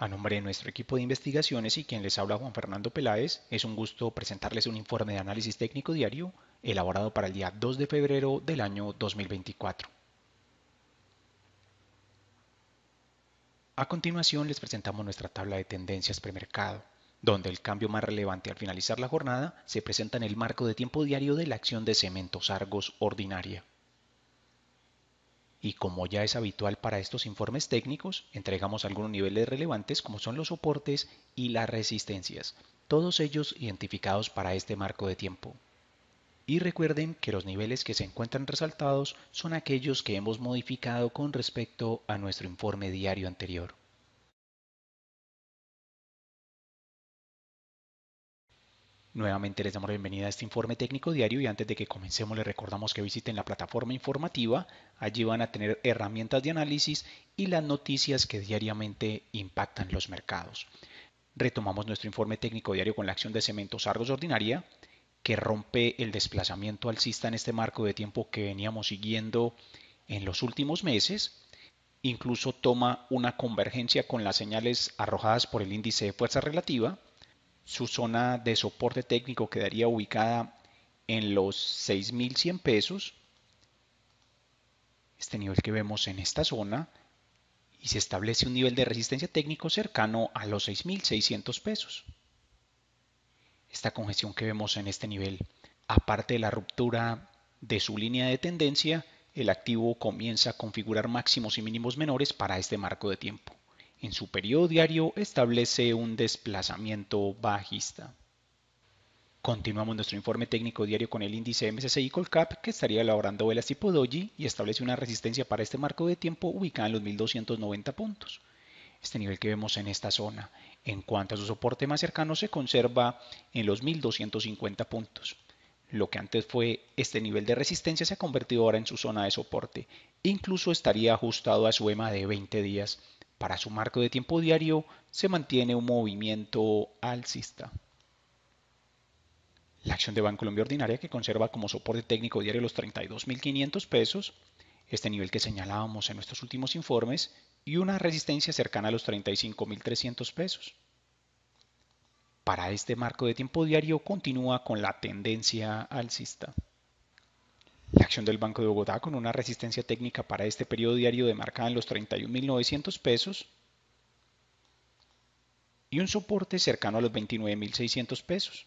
A nombre de nuestro equipo de investigaciones y quien les habla Juan Fernando Peláez, es un gusto presentarles un informe de análisis técnico diario elaborado para el día 2 de febrero del año 2024. A continuación les presentamos nuestra tabla de tendencias premercado, donde el cambio más relevante al finalizar la jornada se presenta en el marco de tiempo diario de la acción de cementos Argos ordinaria y como ya es habitual para estos informes técnicos, entregamos algunos niveles relevantes como son los soportes y las resistencias, todos ellos identificados para este marco de tiempo. Y recuerden que los niveles que se encuentran resaltados son aquellos que hemos modificado con respecto a nuestro informe diario anterior. Nuevamente les damos la bienvenida a este informe técnico diario y antes de que comencemos les recordamos que visiten la plataforma informativa, allí van a tener herramientas de análisis y las noticias que diariamente impactan los mercados. Retomamos nuestro informe técnico diario con la acción de cementos Argos ordinaria que rompe el desplazamiento alcista en este marco de tiempo que veníamos siguiendo en los últimos meses incluso toma una convergencia con las señales arrojadas por el índice de fuerza relativa su zona de soporte técnico quedaría ubicada en los 6.100 pesos. Este nivel que vemos en esta zona. Y se establece un nivel de resistencia técnico cercano a los 6.600 pesos. Esta congestión que vemos en este nivel. Aparte de la ruptura de su línea de tendencia, el activo comienza a configurar máximos y mínimos menores para este marco de tiempo. En su periodo diario establece un desplazamiento bajista. Continuamos nuestro informe técnico diario con el índice MSCI Colcap que estaría elaborando velas tipo Doji y establece una resistencia para este marco de tiempo ubicada en los 1290 puntos. Este nivel que vemos en esta zona, en cuanto a su soporte más cercano, se conserva en los 1250 puntos. Lo que antes fue este nivel de resistencia se ha convertido ahora en su zona de soporte. Incluso estaría ajustado a su EMA de 20 días para su marco de tiempo diario se mantiene un movimiento alcista. La acción de Banco Colombia Ordinaria que conserva como soporte técnico diario los 32.500 pesos, este nivel que señalábamos en nuestros últimos informes, y una resistencia cercana a los 35.300 pesos. Para este marco de tiempo diario continúa con la tendencia alcista. La acción del Banco de Bogotá con una resistencia técnica para este periodo diario demarcada en los 31.900 pesos y un soporte cercano a los 29.600 pesos.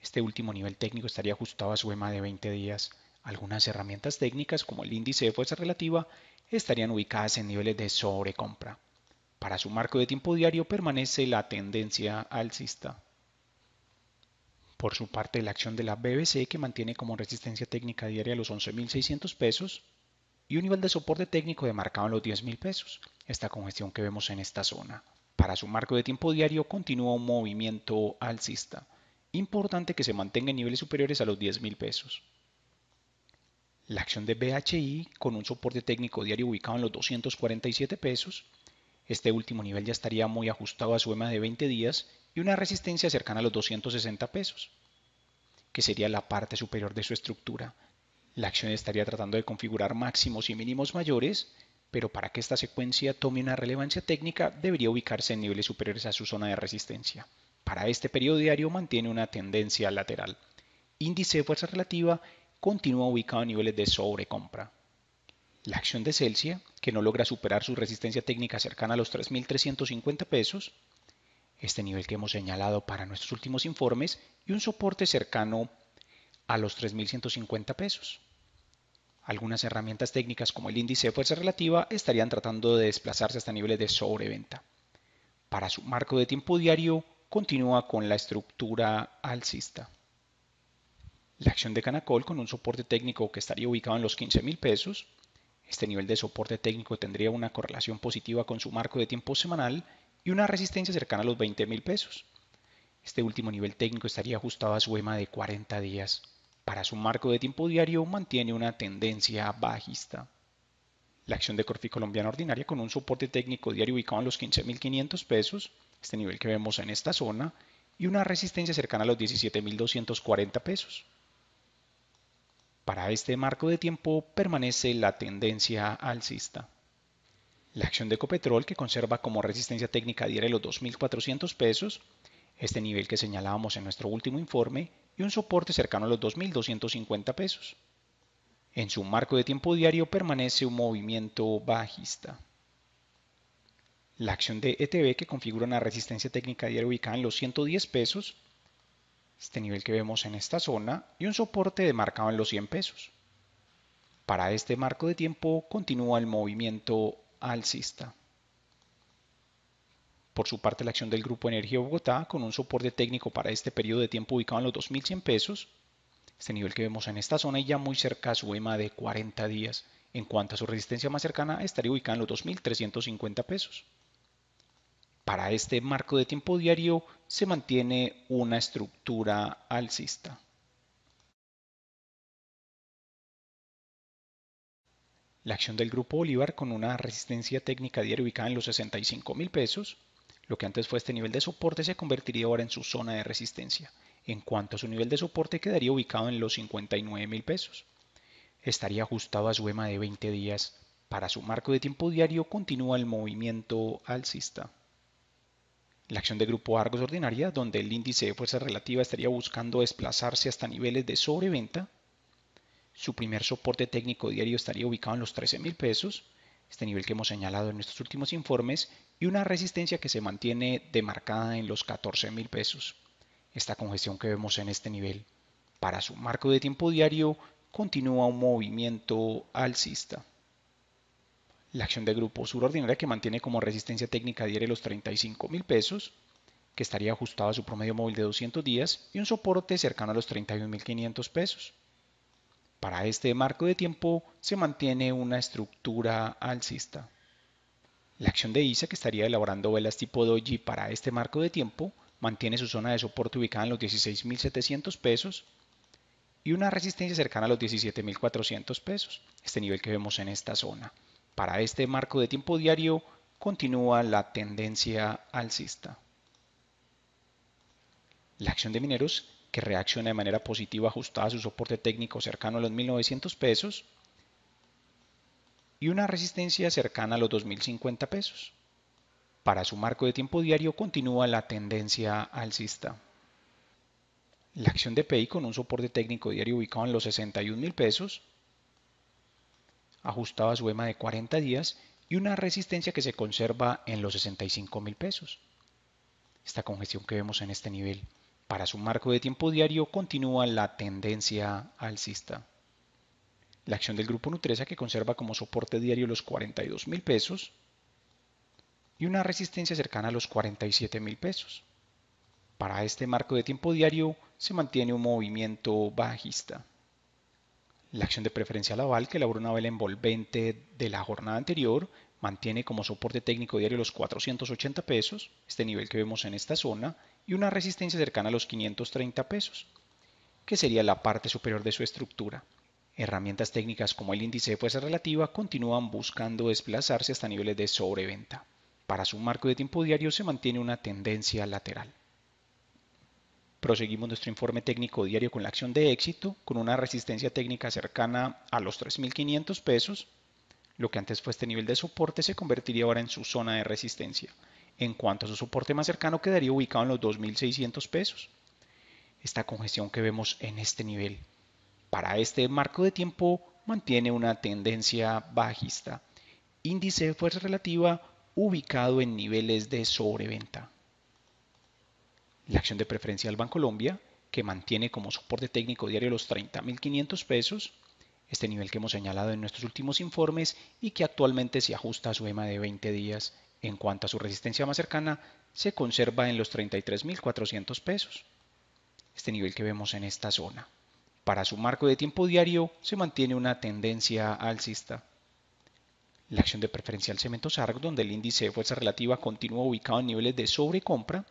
Este último nivel técnico estaría ajustado a su EMA de 20 días. Algunas herramientas técnicas como el índice de fuerza relativa estarían ubicadas en niveles de sobrecompra. Para su marco de tiempo diario permanece la tendencia alcista. Por su parte, la acción de la BBC que mantiene como resistencia técnica diaria los 11.600 pesos y un nivel de soporte técnico demarcado en los 10.000 pesos, esta congestión que vemos en esta zona. Para su marco de tiempo diario continúa un movimiento alcista, importante que se mantenga en niveles superiores a los 10.000 pesos. La acción de BHI con un soporte técnico diario ubicado en los 247 pesos este último nivel ya estaría muy ajustado a su EMA de 20 días y una resistencia cercana a los 260 pesos, que sería la parte superior de su estructura. La acción estaría tratando de configurar máximos y mínimos mayores, pero para que esta secuencia tome una relevancia técnica debería ubicarse en niveles superiores a su zona de resistencia. Para este periodo diario mantiene una tendencia lateral. Índice de fuerza relativa continúa ubicado a niveles de sobrecompra. La acción de Celsia, que no logra superar su resistencia técnica cercana a los 3.350 pesos, este nivel que hemos señalado para nuestros últimos informes, y un soporte cercano a los 3.150 pesos. Algunas herramientas técnicas como el índice de fuerza relativa estarían tratando de desplazarse hasta niveles de sobreventa. Para su marco de tiempo diario, continúa con la estructura alcista. La acción de Canacol con un soporte técnico que estaría ubicado en los 15,000 pesos este nivel de soporte técnico tendría una correlación positiva con su marco de tiempo semanal y una resistencia cercana a los 20 mil pesos. Este último nivel técnico estaría ajustado a su EMA de 40 días. Para su marco de tiempo diario mantiene una tendencia bajista. La acción de Corfi colombiana ordinaria con un soporte técnico diario ubicado en los 15.500 pesos, este nivel que vemos en esta zona, y una resistencia cercana a los 17.240 pesos. Para este marco de tiempo permanece la tendencia alcista. La acción de Ecopetrol, que conserva como resistencia técnica diaria los 2.400 pesos, este nivel que señalábamos en nuestro último informe, y un soporte cercano a los 2.250 pesos. En su marco de tiempo diario permanece un movimiento bajista. La acción de ETB, que configura una resistencia técnica diaria ubicada en los 110 pesos, este nivel que vemos en esta zona y un soporte demarcado en los 100 pesos. Para este marco de tiempo continúa el movimiento alcista. Por su parte, la acción del Grupo Energía Bogotá, con un soporte técnico para este periodo de tiempo ubicado en los 2.100 pesos, este nivel que vemos en esta zona y ya muy cerca a su EMA de 40 días. En cuanto a su resistencia más cercana, estaría ubicada en los 2.350 pesos. Para este marco de tiempo diario se mantiene una estructura alcista. La acción del Grupo Bolívar con una resistencia técnica diaria ubicada en los 65 mil pesos, lo que antes fue este nivel de soporte se convertiría ahora en su zona de resistencia, en cuanto a su nivel de soporte quedaría ubicado en los 59 mil pesos. Estaría ajustado a su EMA de 20 días. Para su marco de tiempo diario continúa el movimiento alcista. La acción de grupo Argos ordinaria, donde el índice de fuerza relativa estaría buscando desplazarse hasta niveles de sobreventa. Su primer soporte técnico diario estaría ubicado en los $13,000. pesos, este nivel que hemos señalado en nuestros últimos informes, y una resistencia que se mantiene demarcada en los $14,000. pesos. Esta congestión que vemos en este nivel. Para su marco de tiempo diario, continúa un movimiento alcista la acción de grupo surordinaria que mantiene como resistencia técnica diaria los 35 mil pesos, que estaría ajustado a su promedio móvil de 200 días y un soporte cercano a los 31.500 pesos. Para este marco de tiempo se mantiene una estructura alcista. La acción de ISA, que estaría elaborando velas tipo doji para este marco de tiempo, mantiene su zona de soporte ubicada en los 16.700 pesos y una resistencia cercana a los 17.400 pesos, este nivel que vemos en esta zona. Para este marco de tiempo diario continúa la tendencia alcista. La acción de mineros, que reacciona de manera positiva ajustada a su soporte técnico cercano a los 1900 pesos y una resistencia cercana a los 2050 pesos. Para su marco de tiempo diario continúa la tendencia alcista. La acción de PI con un soporte técnico diario ubicado en los 61,000 pesos ajustado e a su EMA de 40 días y una resistencia que se conserva en los 65 mil pesos. Esta congestión que vemos en este nivel para su marco de tiempo diario continúa la tendencia alcista. La acción del grupo Nutresa que conserva como soporte diario los 42 mil pesos y una resistencia cercana a los 47 mil pesos. Para este marco de tiempo diario se mantiene un movimiento bajista. La acción de preferencia Laval que elaboró una vela envolvente de la jornada anterior mantiene como soporte técnico diario los 480 pesos, este nivel que vemos en esta zona, y una resistencia cercana a los 530 pesos, que sería la parte superior de su estructura. Herramientas técnicas como el índice de fuerza relativa continúan buscando desplazarse hasta niveles de sobreventa. Para su marco de tiempo diario se mantiene una tendencia lateral. Proseguimos nuestro informe técnico diario con la acción de éxito, con una resistencia técnica cercana a los 3.500 pesos. Lo que antes fue este nivel de soporte se convertiría ahora en su zona de resistencia. En cuanto a su soporte más cercano, quedaría ubicado en los 2.600 pesos. Esta congestión que vemos en este nivel, para este marco de tiempo, mantiene una tendencia bajista. Índice de fuerza relativa ubicado en niveles de sobreventa la acción de preferencia del Bancolombia, que mantiene como soporte técnico diario los 30.500 pesos, este nivel que hemos señalado en nuestros últimos informes y que actualmente se ajusta a su EMA de 20 días. En cuanto a su resistencia más cercana, se conserva en los 33.400 pesos, este nivel que vemos en esta zona. Para su marco de tiempo diario se mantiene una tendencia alcista. La acción de preferencia al cemento SARC, donde el índice de fuerza relativa continúa ubicado en niveles de sobrecompra,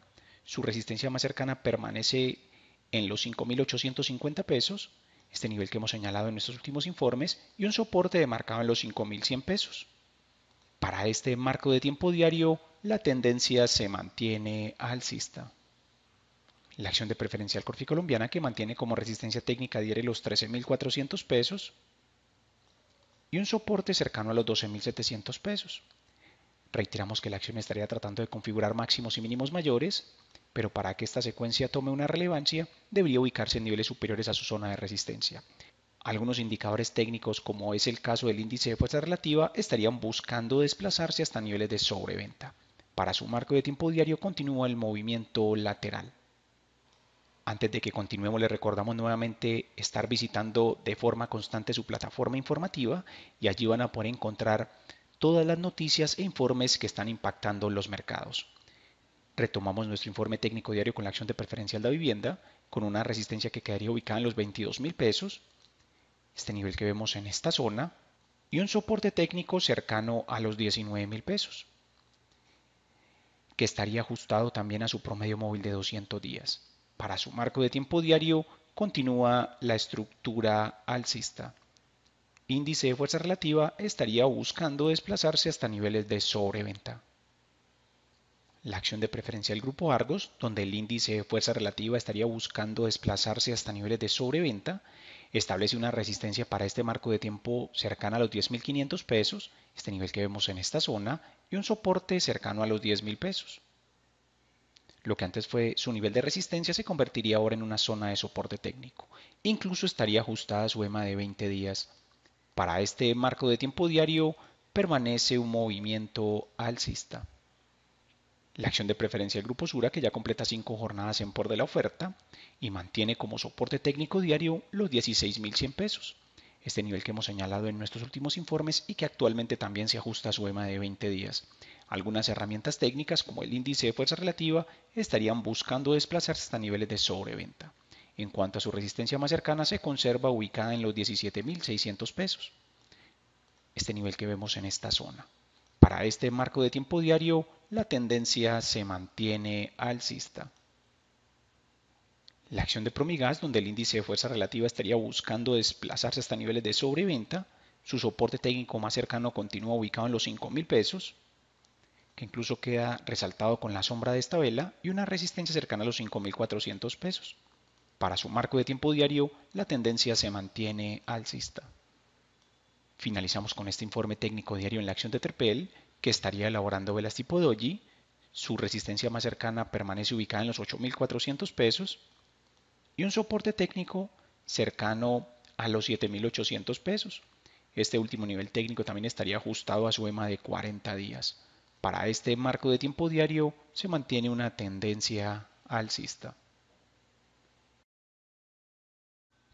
su resistencia más cercana permanece en los 5.850 pesos, este nivel que hemos señalado en nuestros últimos informes, y un soporte demarcado en los 5.100 pesos. Para este marco de tiempo diario, la tendencia se mantiene alcista. La acción de preferencial Corfi colombiana que mantiene como resistencia técnica diaria los 13.400 pesos y un soporte cercano a los 12.700 pesos reiteramos que la acción estaría tratando de configurar máximos y mínimos mayores, pero para que esta secuencia tome una relevancia, debería ubicarse en niveles superiores a su zona de resistencia. Algunos indicadores técnicos, como es el caso del índice de fuerza relativa, estarían buscando desplazarse hasta niveles de sobreventa. Para su marco de tiempo diario continúa el movimiento lateral. Antes de que continuemos, le recordamos nuevamente estar visitando de forma constante su plataforma informativa y allí van a poder encontrar todas las noticias e informes que están impactando los mercados. Retomamos nuestro informe técnico diario con la acción de preferencial de vivienda, con una resistencia que quedaría ubicada en los 22 mil pesos, este nivel que vemos en esta zona, y un soporte técnico cercano a los 19 mil pesos, que estaría ajustado también a su promedio móvil de 200 días. Para su marco de tiempo diario continúa la estructura alcista índice de fuerza relativa estaría buscando desplazarse hasta niveles de sobreventa. La acción de preferencia del grupo Argos, donde el índice de fuerza relativa estaría buscando desplazarse hasta niveles de sobreventa, establece una resistencia para este marco de tiempo cercana a los 10.500 pesos, este nivel que vemos en esta zona, y un soporte cercano a los 10.000 pesos. Lo que antes fue su nivel de resistencia se convertiría ahora en una zona de soporte técnico. Incluso estaría ajustada a su EMA de 20 días para este marco de tiempo diario permanece un movimiento alcista. La acción de preferencia del Grupo Sura, que ya completa 5 jornadas en por de la oferta y mantiene como soporte técnico diario los 16.100 pesos, este nivel que hemos señalado en nuestros últimos informes y que actualmente también se ajusta a su EMA de 20 días. Algunas herramientas técnicas como el índice de fuerza relativa estarían buscando desplazarse hasta niveles de sobreventa. En cuanto a su resistencia más cercana, se conserva ubicada en los 17.600 pesos. Este nivel que vemos en esta zona. Para este marco de tiempo diario, la tendencia se mantiene alcista. La acción de Promigas, donde el índice de fuerza relativa estaría buscando desplazarse hasta niveles de sobreventa, su soporte técnico más cercano continúa ubicado en los 5.000 pesos, que incluso queda resaltado con la sombra de esta vela, y una resistencia cercana a los 5.400 pesos. Para su marco de tiempo diario, la tendencia se mantiene alcista. Finalizamos con este informe técnico diario en la acción de Terpel, que estaría elaborando velas tipo doji. Su resistencia más cercana permanece ubicada en los 8.400 pesos y un soporte técnico cercano a los 7.800 pesos. Este último nivel técnico también estaría ajustado a su EMA de 40 días. Para este marco de tiempo diario se mantiene una tendencia alcista.